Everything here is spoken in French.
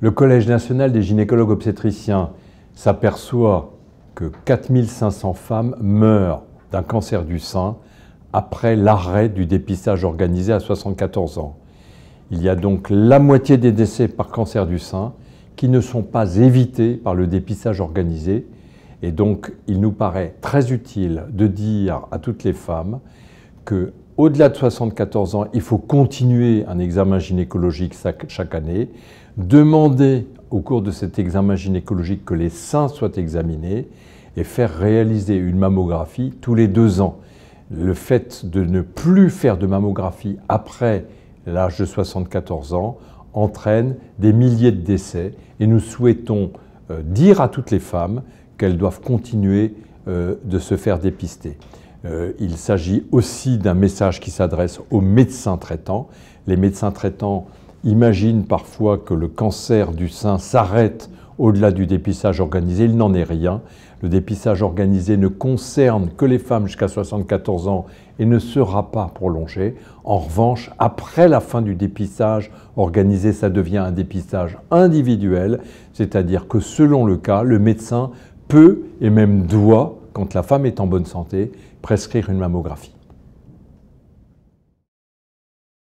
Le Collège national des gynécologues obstétriciens s'aperçoit que 4500 femmes meurent d'un cancer du sein après l'arrêt du dépistage organisé à 74 ans. Il y a donc la moitié des décès par cancer du sein qui ne sont pas évités par le dépistage organisé. Et donc, il nous paraît très utile de dire à toutes les femmes que au-delà de 74 ans, il faut continuer un examen gynécologique chaque année, demander au cours de cet examen gynécologique que les seins soient examinés et faire réaliser une mammographie tous les deux ans. Le fait de ne plus faire de mammographie après l'âge de 74 ans entraîne des milliers de décès et nous souhaitons euh, dire à toutes les femmes qu'elles doivent continuer euh, de se faire dépister. Euh, il s'agit aussi d'un message qui s'adresse aux médecins traitants. Les médecins traitants imaginent parfois que le cancer du sein s'arrête au-delà du dépistage organisé. Il n'en est rien. Le dépistage organisé ne concerne que les femmes jusqu'à 74 ans et ne sera pas prolongé. En revanche, après la fin du dépistage organisé, ça devient un dépistage individuel, c'est-à-dire que selon le cas, le médecin peut et même doit quand la femme est en bonne santé, prescrire une mammographie.